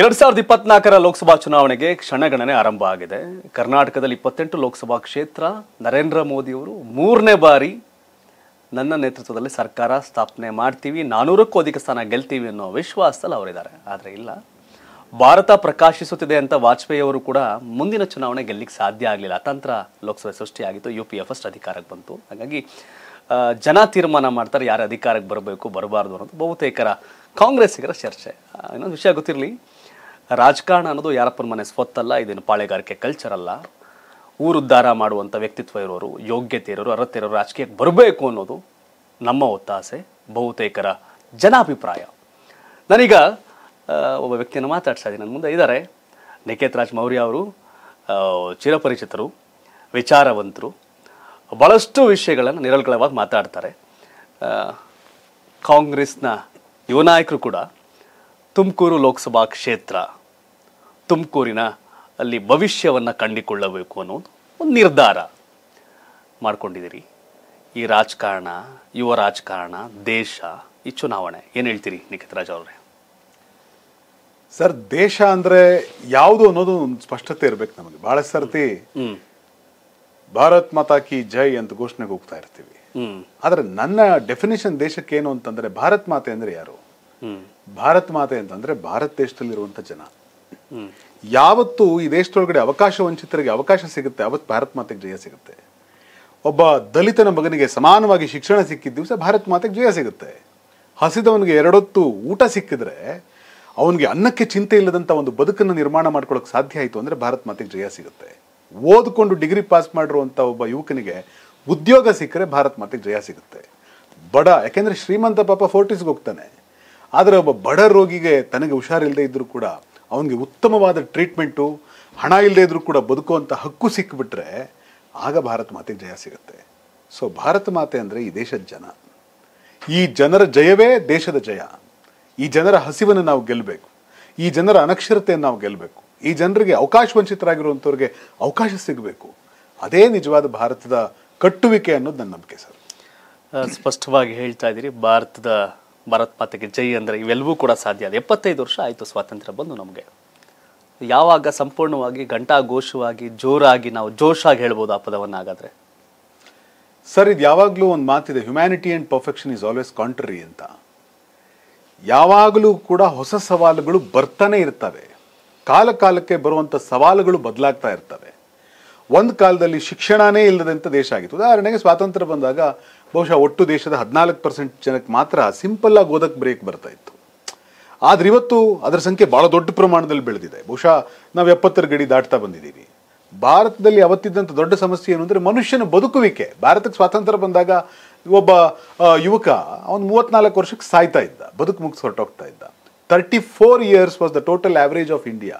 ಎರಡು ಸಾವಿರದ ಇಪ್ಪತ್ನಾಲ್ಕರ ಲೋಕಸಭಾ ಚುನಾವಣೆಗೆ ಕ್ಷಣಗಣನೆ ಆರಂಭ ಆಗಿದೆ ಕರ್ನಾಟಕದಲ್ಲಿ ಇಪ್ಪತ್ತೆಂಟು ಲೋಕಸಭಾ ಕ್ಷೇತ್ರ ನರೇಂದ್ರ ಮೋದಿಯವರು ಮೂರನೇ ಬಾರಿ ನನ್ನ ನೇತೃತ್ವದಲ್ಲಿ ಸರ್ಕಾರ ಸ್ಥಾಪನೆ ಮಾಡ್ತೀವಿ ನಾನ್ನೂರಕ್ಕೂ ಅಧಿಕ ಸ್ಥಾನ ಗೆಲ್ತೀವಿ ಅನ್ನೋ ವಿಶ್ವಾಸದಲ್ಲಿ ಅವರಿದ್ದಾರೆ ಆದರೆ ಇಲ್ಲ ಭಾರತ ಪ್ರಕಾಶಿಸುತ್ತಿದೆ ಅಂತ ವಾಜಪೇಯಿ ಅವರು ಕೂಡ ಮುಂದಿನ ಚುನಾವಣೆ ಗೆಲ್ಲಿಕ್ಕೆ ಸಾಧ್ಯ ಆಗಲಿಲ್ಲ ಅತಂತ್ರ ಲೋಕಸಭೆ ಸೃಷ್ಟಿಯಾಗಿತ್ತು ಯು ಪಿ ಎ ಫಸ್ಟ್ ಅಧಿಕಾರಕ್ಕೆ ಬಂತು ಹಾಗಾಗಿ ಜನ ತೀರ್ಮಾನ ಮಾಡ್ತಾರೆ ಯಾರು ಅಧಿಕಾರಕ್ಕೆ ಬರಬೇಕು ಬರಬಾರ್ದು ಅನ್ನೋದು ಬಹುತೇಕರ ಕಾಂಗ್ರೆಸ್ಸಿಗರ ಚರ್ಚೆ ಇನ್ನೊಂದು ವಿಷಯ ಗೊತ್ತಿರಲಿ ರಾಜಕಾರಣ ಅನ್ನೋದು ಯಾರಪ್ಪನ ಮನೆ ಸ್ವತ್ತಲ್ಲ ಇದೇನು ಪಾಳೆಗಾರಿಕೆ ಕಲ್ಚರ್ ಅಲ್ಲ ಊರುದ್ಧಾರ ಮಾಡುವಂಥ ವ್ಯಕ್ತಿತ್ವ ಇರೋರು ಯೋಗ್ಯತೆ ಇರೋರು ಅರ್ಹತೆ ಇರೋರು ರಾಜಕೀಯಕ್ಕೆ ಬರಬೇಕು ಅನ್ನೋದು ನಮ್ಮ ಒತ್ತಾಸೆ ಬಹುತೇಕರ ಜನಾಭಿಪ್ರಾಯ ನಾನೀಗ ಒಬ್ಬ ವ್ಯಕ್ತಿಯನ್ನು ಮಾತಾಡ್ತಾ ಇದ್ದೀನಿ ನನ್ನ ಮುಂದೆ ಇದ್ದಾರೆ ನಿಕೇತ್ ರಾಜ್ ಮೌರ್ಯ ಅವರು ಚಿರಪರಿಚಿತರು ವಿಚಾರವಂತರು ಭಾಳಷ್ಟು ವಿಷಯಗಳನ್ನು ನಿರಲ್ಗಳವಾಗಿ ಮಾತಾಡ್ತಾರೆ ಕಾಂಗ್ರೆಸ್ನ ಯುವ ನಾಯಕರು ಕೂಡ ತುಮಕೂರು ಲೋಕಸಭಾ ಕ್ಷೇತ್ರ ತುಮಕೂರಿನ ಅಲ್ಲಿ ಭವಿಷ್ಯವನ್ನು ಕಂಡಿಕೊಳ್ಳಬೇಕು ಅನ್ನೋದು ಒಂದು ನಿರ್ಧಾರ ಮಾಡ್ಕೊಂಡಿದ್ದೀರಿ ಈ ರಾಜಕಾರಣ ಯುವ ರಾಜಕಾರಣ ದೇಶ ಈ ಚುನಾವಣೆ ಏನು ಹೇಳ್ತೀರಿ ನಿಖಿತ್ ರಾಜ್ ಅವರೇ ಸರ್ ದೇಶ ಅಂದರೆ ಯಾವುದು ಅನ್ನೋದು ಒಂದು ಸ್ಪಷ್ಟತೆ ಇರಬೇಕು ನಮಗೆ ಭಾಳ ಸರ್ತಿ ಭಾರತ್ ಮಾತಾ ಕಿ ಜೈ ಅಂತ ಘೋಷಣೆಗೆ ಹೋಗ್ತಾ ಇರ್ತೀವಿ ಆದರೆ ನನ್ನ ಡೆಫಿನೇಷನ್ ದೇಶಕ್ಕೆ ಏನು ಅಂತಂದ್ರೆ ಭಾರತ್ ಮಾತೆ ಅಂದ್ರೆ ಯಾರು ಭಾರತ್ ಮಾತೆ ಅಂತಂದ್ರೆ ಭಾರತ ದೇಶದಲ್ಲಿರುವಂತ ಜನ ಯಾವತ್ತು ಈ ದೇಶದೊಳಗಡೆ ಅವಕಾಶ ವಂಚಿತರಿಗೆ ಅವಕಾಶ ಸಿಗುತ್ತೆ ಅವತ್ತು ಭಾರತ್ ಮಾತೆಗೆ ಜಯ ಸಿಗುತ್ತೆ ಒಬ್ಬ ದಲಿತನ ಮಗನಿಗೆ ಸಮಾನವಾಗಿ ಶಿಕ್ಷಣ ಸಿಕ್ಕಿದ ದಿವಸ ಭಾರತ್ ಮಾತೆಗೆ ಜಯ ಸಿಗುತ್ತೆ ಹಸಿದವನಿಗೆ ಎರಡೊತ್ತು ಊಟ ಸಿಕ್ಕಿದ್ರೆ ಅವನಿಗೆ ಅನ್ನಕ್ಕೆ ಚಿಂತೆ ಇಲ್ಲದಂತ ಒಂದು ಬದುಕನ್ನು ನಿರ್ಮಾಣ ಮಾಡ್ಕೊಳ್ಳೋಕೆ ಸಾಧ್ಯ ಆಯಿತು ಅಂದ್ರೆ ಭಾರತ್ ಮಾತೆಗೆ ಜಯ ಸಿಗುತ್ತೆ ಓದ್ಕೊಂಡು ಡಿಗ್ರಿ ಪಾಸ್ ಮಾಡಿರುವಂತಹ ಒಬ್ಬ ಯುವಕನಿಗೆ ಉದ್ಯೋಗ ಸಿಕ್ಕರೆ ಭಾರತ್ ಮಾತೆಗೆ ಜಯ ಸಿಗುತ್ತೆ ಬಡ ಯಾಕೆಂದ್ರೆ ಶ್ರೀಮಂತ ಪಾಪ ಫೋರ್ಟಿಸ್ಗೆ ಹೋಗ್ತಾನೆ ಆದರೆ ಒಬ್ಬ ಬಡ ರೋಗಿಗೆ ತನಗೆ ಹುಷಾರಿಲ್ಲದೆ ಇದ್ದರೂ ಕೂಡ ಅವನಿಗೆ ಉತ್ತಮವಾದ ಟ್ರೀಟ್ಮೆಂಟು ಹಣ ಇಲ್ಲದೇ ಇದ್ರೂ ಕೂಡ ಬದುಕುವಂಥ ಹಕ್ಕು ಸಿಕ್ಕಿಬಿಟ್ರೆ ಆಗ ಭಾರತ ಮಾತೆಗೆ ಜಯ ಸಿಗುತ್ತೆ ಸೊ ಭಾರತ ಮಾತೆ ಅಂದರೆ ಈ ದೇಶದ ಜನ ಈ ಜನರ ಜಯವೇ ದೇಶದ ಜಯ ಈ ಜನರ ಹಸಿವನ್ನು ನಾವು ಗೆಲ್ಲಬೇಕು ಈ ಜನರ ಅನಕ್ಷರತೆಯನ್ನು ನಾವು ಗೆಲ್ಲಬೇಕು ಈ ಜನರಿಗೆ ಅವಕಾಶ ವಂಚಿತರಾಗಿರುವಂಥವ್ರಿಗೆ ಅವಕಾಶ ಸಿಗಬೇಕು ಅದೇ ನಿಜವಾದ ಭಾರತದ ಕಟ್ಟುವಿಕೆ ಅನ್ನೋದು ನನ್ನ ನಂಬಿಕೆ ಸರ್ ಸ್ಪಷ್ಟವಾಗಿ ಹೇಳ್ತಾ ಇದ್ದೀರಿ ಭಾರತದ ಭಾರತ್ ಮಾತೆಗೆ ಜೈ ಅಂದರೆ ಇವೆಲ್ಲವೂ ಕೂಡ ಸಾಧ್ಯ ಅದು ಎಪ್ಪತ್ತೈದು ವರ್ಷ ಆಯಿತು ಸ್ವಾತಂತ್ರ್ಯ ಬಂದು ನಮಗೆ ಯಾವಾಗ ಸಂಪೂರ್ಣವಾಗಿ ಗಂಟಾ ಘೋಷವಾಗಿ ಜೋರಾಗಿ ನಾವು ಜೋಶಾಗಿ ಹೇಳ್ಬೋದು ಆ ಪದವನ್ನು ಹಾಗಾದರೆ ಸರ್ ಇದು ಯಾವಾಗಲೂ ಒಂದು ಮಾತಿದೆ humanity and perfection is always contrary ಅಂತ ಯಾವಾಗಲೂ ಕೂಡ ಹೊಸ ಸವಾಲುಗಳು ಬರ್ತಾನೆ ಇರ್ತವೆ ಕಾಲ ಕಾಲಕ್ಕೆ ಬರುವಂಥ ಸವಾಲುಗಳು ಬದಲಾಗ್ತಾ ಇರ್ತವೆ ಒಂದು ಕಾಲದಲ್ಲಿ ಶಿಕ್ಷಣನೇ ಇಲ್ಲದಂಥ ದೇಶ ಆಗಿತ್ತು ಉದಾಹರಣೆಗೆ ಸ್ವಾತಂತ್ರ್ಯ ಬಂದಾಗ ಬಹುಶಃ ಒಟ್ಟು ದೇಶದ ಹದಿನಾಲ್ಕು ಪರ್ಸೆಂಟ್ ಜನಕ್ಕೆ ಮಾತ್ರ ಸಿಂಪಲ್ಲಾಗಿ ಓದಕ್ಕೆ ಬ್ರೇಕ್ ಬರ್ತಾ ಇತ್ತು ಆದರೆ ಇವತ್ತು ಅದರ ಸಂಖ್ಯೆ ಭಾಳ ದೊಡ್ಡ ಪ್ರಮಾಣದಲ್ಲಿ ಬೆಳೆದಿದೆ ಬಹುಶಃ ನಾವು ಎಪ್ಪತ್ತರ ಗಡಿ ದಾಟ್ತಾ ಬಂದಿದ್ದೀವಿ ಭಾರತದಲ್ಲಿ ಅವತ್ತಿದ್ದಂಥ ದೊಡ್ಡ ಸಮಸ್ಯೆ ಏನು ಅಂದರೆ ಮನುಷ್ಯನ ಬದುಕುವಿಕೆ ಭಾರತಕ್ಕೆ ಸ್ವಾತಂತ್ರ್ಯ ಬಂದಾಗ ಒಬ್ಬ ಯುವಕ ಅವನು ಮೂವತ್ನಾಲ್ಕು ವರ್ಷಕ್ಕೆ ಸಾಯ್ತಾ ಇದ್ದ ಬದುಕು ಮುಗಿಸ್ ಹೊರಟೋಗ್ತಾ ಇದ್ದ thirty four years was the total average of India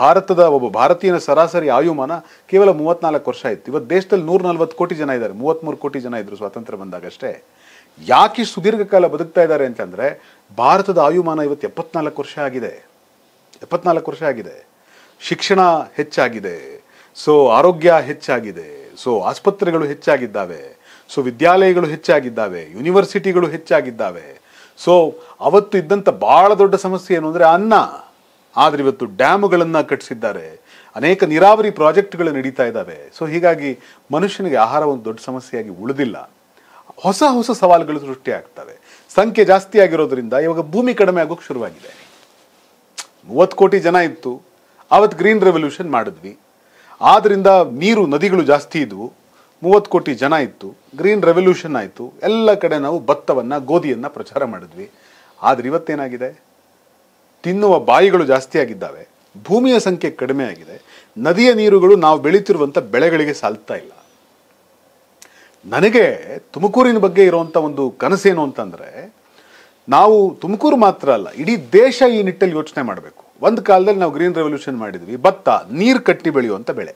ಭಾರತದ ಒಬ್ಬ ಭಾರತೀಯನ ಸರಾಸರಿ ಆಯುಮಾನ ಕೇವಲ ಮೂವತ್ನಾಲ್ಕು ವರ್ಷ ಇತ್ತು ಇವತ್ತು ದೇಶದಲ್ಲಿ ನೂರ ಕೋಟಿ ಜನ ಇದ್ದಾರೆ ಮೂವತ್ತ್ಮೂರು ಕೋಟಿ ಜನ ಇದ್ದರು ಸ್ವಾತಂತ್ರ್ಯ ಬಂದಾಗಷ್ಟೇ ಯಾಕೆ ಸುದೀರ್ಘಕಾಲ ಬದುಕ್ತಾ ಇದ್ದಾರೆ ಅಂತಂದರೆ ಭಾರತದ ಆಯುಮಾನ ಇವತ್ತು ಎಪ್ಪತ್ನಾಲ್ಕು ವರ್ಷ ಆಗಿದೆ ಎಪ್ಪತ್ನಾಲ್ಕು ವರ್ಷ ಆಗಿದೆ ಶಿಕ್ಷಣ ಹೆಚ್ಚಾಗಿದೆ ಸೊ ಆರೋಗ್ಯ ಹೆಚ್ಚಾಗಿದೆ ಸೊ ಆಸ್ಪತ್ರೆಗಳು ಹೆಚ್ಚಾಗಿದ್ದಾವೆ ಸೊ ವಿದ್ಯಾಲಯಗಳು ಹೆಚ್ಚಾಗಿದ್ದಾವೆ ಯೂನಿವರ್ಸಿಟಿಗಳು ಹೆಚ್ಚಾಗಿದ್ದಾವೆ ಸೊ ಅವತ್ತು ಇದ್ದಂಥ ಭಾಳ ದೊಡ್ಡ ಸಮಸ್ಯೆ ಏನು ಅಂದರೆ ಅನ್ನ ಆದರೆ ಇವತ್ತು ಡ್ಯಾಮ್ಗಳನ್ನು ಕಟ್ಟಿಸಿದ್ದಾರೆ ಅನೇಕ ನೀರಾವರಿ ಪ್ರಾಜೆಕ್ಟ್ಗಳು ನಡೀತಾ ಇದ್ದಾವೆ ಸೊ ಹೀಗಾಗಿ ಮನುಷ್ಯನಿಗೆ ಆಹಾರ ಒಂದು ದೊಡ್ಡ ಸಮಸ್ಯೆಯಾಗಿ ಉಳಿದಿಲ್ಲ ಹೊಸ ಹೊಸ ಸವಾಲುಗಳು ಸೃಷ್ಟಿಯಾಗ್ತವೆ ಸಂಖ್ಯೆ ಜಾಸ್ತಿ ಆಗಿರೋದ್ರಿಂದ ಇವಾಗ ಭೂಮಿ ಕಡಿಮೆ ಆಗೋಕೆ ಶುರುವಾಗಿದೆ ಮೂವತ್ತು ಕೋಟಿ ಜನ ಇತ್ತು ಆವತ್ತು ಗ್ರೀನ್ ರೆವಲ್ಯೂಷನ್ ಮಾಡಿದ್ವಿ ಆದ್ದರಿಂದ ನೀರು ನದಿಗಳು ಜಾಸ್ತಿ ಇದ್ವು ಮೂವತ್ತು ಕೋಟಿ ಜನ ಇತ್ತು ಗ್ರೀನ್ ರೆವಲ್ಯೂಷನ್ ಆಯಿತು ಎಲ್ಲ ಕಡೆ ನಾವು ಭತ್ತವನ್ನು ಗೋಧಿಯನ್ನು ಪ್ರಚಾರ ಮಾಡಿದ್ವಿ ಆದರೆ ಇವತ್ತೇನಾಗಿದೆ ತಿನ್ನುವ ಬಾಯಿಗಳು ಜಾಸ್ತಿ ಆಗಿದ್ದಾವೆ ಭೂಮಿಯ ಸಂಖ್ಯೆ ಕಡಿಮೆ ಆಗಿದೆ ನದಿಯ ನೀರುಗಳು ನಾವು ಬೆಳೀತಿರುವಂಥ ಬೆಳೆಗಳಿಗೆ ಸಾಲ್ತಾ ಇಲ್ಲ ನನಗೆ ತುಮಕೂರಿನ ಬಗ್ಗೆ ಇರುವಂಥ ಒಂದು ಕನಸೇನು ಅಂತಂದರೆ ನಾವು ತುಮಕೂರು ಮಾತ್ರ ಅಲ್ಲ ಇಡೀ ದೇಶ ಈ ನಿಟ್ಟಲ್ಲಿ ಯೋಚನೆ ಮಾಡಬೇಕು ಒಂದು ಕಾಲದಲ್ಲಿ ನಾವು ಗ್ರೀನ್ ರೆವಲ್ಯೂಷನ್ ಮಾಡಿದ್ವಿ ಭತ್ತ ನೀರು ಕಟ್ಟಿ ಬೆಳೆಯುವಂಥ ಬೆಳೆ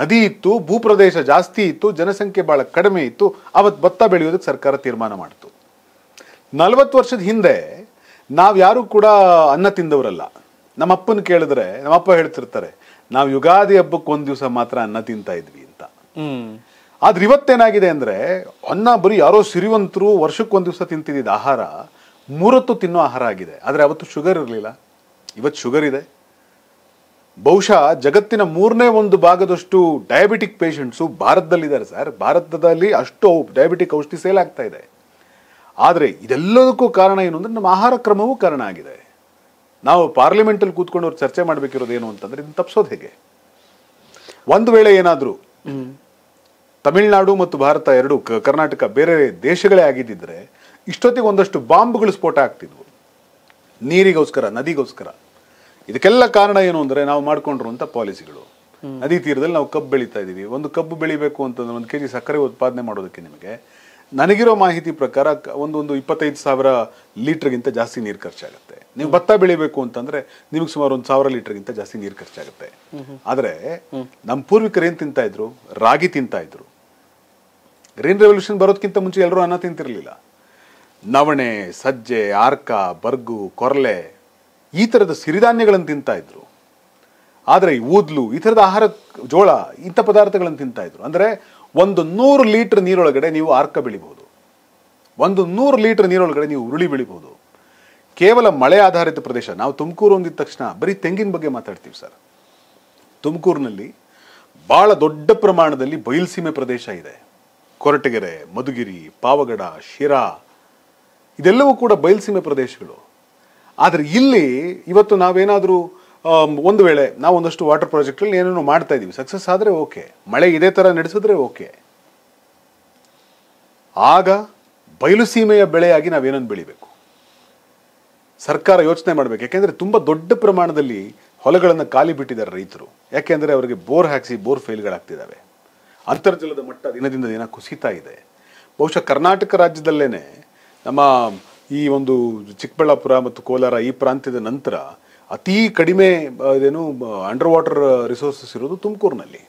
ನದಿ ಇತ್ತು ಭೂಪ್ರದೇಶ ಜಾಸ್ತಿ ಇತ್ತು ಜನಸಂಖ್ಯೆ ಭಾಳ ಕಡಿಮೆ ಇತ್ತು ಅವತ್ತು ಭತ್ತ ಬೆಳೆಯೋದಕ್ಕೆ ಸರ್ಕಾರ ತೀರ್ಮಾನ ಮಾಡಿತು ನಲವತ್ತು ವರ್ಷದ ಹಿಂದೆ ನಾವು ಯಾರು ಕೂಡ ಅನ್ನ ತಿಂದವರಲ್ಲ ನಮ್ಮ ಕೇಳಿದ್ರೆ ನಮ್ಮಪ್ಪ ಹೇಳ್ತಿರ್ತಾರೆ ನಾವು ಯುಗಾದಿ ಹಬ್ಬಕ್ಕೆ ಒಂದು ದಿವಸ ಮಾತ್ರ ಅನ್ನ ತಿಂತಾ ಇದ್ವಿ ಅಂತ ಆದ್ರೆ ಇವತ್ತೇನಾಗಿದೆ ಅಂದ್ರೆ ಅನ್ನ ಬರೀ ಯಾರೋ ಸಿರಿವಂತರು ಒಂದು ದಿವಸ ತಿಂತಿದ್ದ ಆಹಾರ ಮೂರತ್ತು ತಿನ್ನೋ ಆಹಾರ ಆಗಿದೆ ಆದ್ರೆ ಅವತ್ತು ಶುಗರ್ ಇರಲಿಲ್ಲ ಇವತ್ತು ಶುಗರ್ ಇದೆ ಬಹುಶಃ ಜಗತ್ತಿನ ಮೂರನೇ ಒಂದು ಭಾಗದಷ್ಟು ಡಯಾಬಿಟಿಕ್ ಪೇಷಂಟ್ಸು ಭಾರತದಲ್ಲಿದ್ದಾರೆ ಸರ್ ಭಾರತದಲ್ಲಿ ಅಷ್ಟು ಡಯಾಬಿಟಿಕ್ ಔಷಧಿ ಸೇಲ್ ಆಗ್ತಾ ಇದೆ ಆದರೆ ಇದೆಲ್ಲದಕ್ಕೂ ಕಾರಣ ಏನು ಅಂದರೆ ನಮ್ಮ ಆಹಾರ ಕ್ರಮವೂ ಕಾರಣ ಆಗಿದೆ ನಾವು ಪಾರ್ಲಿಮೆಂಟಲ್ಲಿ ಕೂತ್ಕೊಂಡು ಅವ್ರು ಚರ್ಚೆ ಮಾಡಬೇಕಿರೋದು ಏನು ಅಂತಂದರೆ ಇದನ್ನು ತಪ್ಪಿಸೋದು ಹೇಗೆ ಒಂದು ವೇಳೆ ಏನಾದರೂ ತಮಿಳ್ನಾಡು ಮತ್ತು ಭಾರತ ಎರಡು ಕರ್ನಾಟಕ ಬೇರೆ ದೇಶಗಳೇ ಆಗಿದ್ದಿದ್ರೆ ಇಷ್ಟೊತ್ತಿಗೆ ಒಂದಷ್ಟು ಬಾಂಬ್ಗಳು ಸ್ಫೋಟ ಆಗ್ತಿದ್ವು ನೀರಿಗೋಸ್ಕರ ನದಿಗೋಸ್ಕರ ಇದಕ್ಕೆಲ್ಲ ಕಾರಣ ಏನು ಅಂದರೆ ನಾವು ಮಾಡ್ಕೊಂಡಿರುವಂಥ ಪಾಲಿಸಿಗಳು ನದಿ ತೀರದಲ್ಲಿ ನಾವು ಕಬ್ಬು ಬೆಳೀತಾ ಇದ್ದೀವಿ ಒಂದು ಕಬ್ಬು ಬೆಳಿಬೇಕು ಅಂತಂದ್ರೆ ಒಂದು ಕೆ ಜಿ ಸಕ್ಕರೆ ಉತ್ಪಾದನೆ ಮಾಡೋದಕ್ಕೆ ನಿಮಗೆ ನನಗಿರೋ ಮಾಹಿತಿ ಪ್ರಕಾರ ಒಂದೊಂದು ಇಪ್ಪತ್ತೈದು ಸಾವಿರ ಲೀಟ್ರ್ಗಿಂತ ಜಾಸ್ತಿ ನೀರು ಖರ್ಚಾಗುತ್ತೆ ನೀವು ಭತ್ತ ಬೆಳಿಬೇಕು ಅಂತಂದ್ರೆ ನಿಮಗೆ ಸುಮಾರು ಒಂದು ಸಾವಿರ ಲೀಟರ್ಗಿಂತ ಜಾಸ್ತಿ ನೀರು ಖರ್ಚಾಗುತ್ತೆ ಆದರೆ ನಮ್ಮ ಪೂರ್ವಿಕರು ಏನು ತಿಂತಾ ಇದ್ರು ರಾಗಿ ತಿಂತಾ ಇದ್ರು ಗ್ರೀನ್ ರೆವಲ್ಯೂಷನ್ ಬರೋದಕ್ಕಿಂತ ಮುಂಚೆ ಎಲ್ಲರೂ ಅನ್ನ ತಿಂತಿರಲಿಲ್ಲ ನವಣೆ ಸಜ್ಜೆ ಆರ್ಕ ಬರ್ಗು ಕೊರಲೆ ಈ ತರದ ಸಿರಿಧಾನ್ಯಗಳನ್ನು ತಿಂತಾ ಇದ್ರು ಆದರೆ ಊದ್ಲು ಈ ತರದ ಆಹಾರ ಜೋಳ ಇಂಥ ಪದಾರ್ಥಗಳನ್ನು ತಿಂತಾ ಇದ್ರು ಅಂದ್ರೆ ಒಂದು ನೂರು ಲೀಟ್ರ್ ನೀರೊಳಗಡೆ ನೀವು ಆರ್ಕ ಬೆಳಿಬಹುದು ಒಂದು ನೂರು ಲೀಟ್ರ್ ನೀರೊಳಗಡೆ ನೀವು ಉರುಳಿ ಬೆಳಿಬಹುದು ಕೇವಲ ಮಳೆ ಆಧಾರಿತ ಪ್ರದೇಶ ನಾವು ತುಮಕೂರು ಹೊಂದಿದ ತಕ್ಷಣ ಬರೀ ತೆಂಗಿನ ಬಗ್ಗೆ ಮಾತಾಡ್ತೀವಿ ಸರ್ ತುಮಕೂರಿನಲ್ಲಿ ಭಾಳ ದೊಡ್ಡ ಪ್ರಮಾಣದಲ್ಲಿ ಬಯಲ್ಸೀಮೆ ಪ್ರದೇಶ ಇದೆ ಕೊರಟಗೆರೆ ಮಧುಗಿರಿ ಪಾವಗಡ ಶಿರಾ ಇದೆಲ್ಲವೂ ಕೂಡ ಬಯಲುಸೀಮೆ ಪ್ರದೇಶಗಳು ಆದರೆ ಇಲ್ಲಿ ಇವತ್ತು ನಾವೇನಾದರೂ ಒಂದು ವೇಳೆ ನಾವು ಒಂದಷ್ಟು ವಾಟರ್ ಪ್ರಾಜೆಕ್ಟಲ್ಲಿ ಏನೇನೋ ಮಾಡ್ತಾ ಇದ್ದೀವಿ ಸಕ್ಸಸ್ ಆದರೆ ಓಕೆ ಮಳೆ ಇದೇ ತರ ನಡೆಸಿದ್ರೆ ಓಕೆ ಆಗ ಬಯಲು ಸೀಮೆಯ ಬೆಳೆಯಾಗಿ ನಾವೇನನ್ನು ಬೆಳಿಬೇಕು ಸರ್ಕಾರ ಯೋಚನೆ ಮಾಡಬೇಕು ಯಾಕೆಂದ್ರೆ ತುಂಬಾ ದೊಡ್ಡ ಪ್ರಮಾಣದಲ್ಲಿ ಹೊಲಗಳನ್ನು ಖಾಲಿ ಬಿಟ್ಟಿದ್ದಾರೆ ರೈತರು ಯಾಕೆಂದ್ರೆ ಅವರಿಗೆ ಬೋರ್ ಹಾಕಿಸಿ ಬೋರ್ ಫೇಲ್ಗಳಾಗ್ತಿದ್ದಾವೆ ಅಂತರ್ಜಲದ ಮಟ್ಟ ದಿನದಿಂದ ದಿನ ಕುಸಿತಾ ಇದೆ ಬಹುಶಃ ಕರ್ನಾಟಕ ರಾಜ್ಯದಲ್ಲೇನೆ ನಮ್ಮ ಈ ಒಂದು ಚಿಕ್ಕಬಳ್ಳಾಪುರ ಮತ್ತು ಕೋಲಾರ ಈ ಪ್ರಾಂತ್ಯದ ನಂತರ ಅತಿ ಕಡಿಮೆ ಇದೇನು ಅಂಡರ್ ವಾಟರ್ ರಿಸೋರ್ಸಸ್ ಇರೋದು ತುಮಕೂರಿನಲ್ಲಿ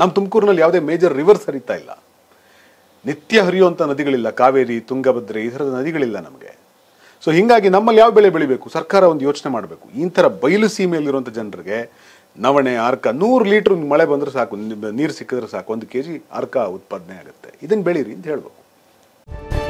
ನಮ್ಮ ತುಮಕೂರಿನಲ್ಲಿ ಯಾವುದೇ ಮೇಜರ್ ರಿವರ್ಸ್ ಹರಿತಾ ಇಲ್ಲ ನಿತ್ಯ ಹರಿಯುವಂಥ ನದಿಗಳಿಲ್ಲ ಕಾವೇರಿ ತುಂಗಭದ್ರೆ ಈ ಥರದ ನದಿಗಳಿಲ್ಲ ನಮಗೆ ಸೊ ಹೀಗಾಗಿ ನಮ್ಮಲ್ಲಿ ಯಾವ ಬೆಳೆ ಬೆಳಿಬೇಕು ಸರ್ಕಾರ ಒಂದು ಯೋಚನೆ ಮಾಡಬೇಕು ಈ ಥರ ಬಯಲು ಸೀಮೆಯಲ್ಲಿರುವಂಥ ಜನರಿಗೆ ನವಣೆ ಅರ್ಕ ನೂರು ಲೀಟ್ರ್ ಮಳೆ ಬಂದರೆ ಸಾಕು ನೀರು ಸಿಕ್ಕಿದ್ರೆ ಸಾಕು ಒಂದು ಕೆ ಜಿ ಆರ್ಕ ಉತ್ಪಾದನೆ ಆಗುತ್ತೆ ಇದನ್ನು ಬೆಳೀರಿ ಅಂತ ಹೇಳ್ಬೇಕು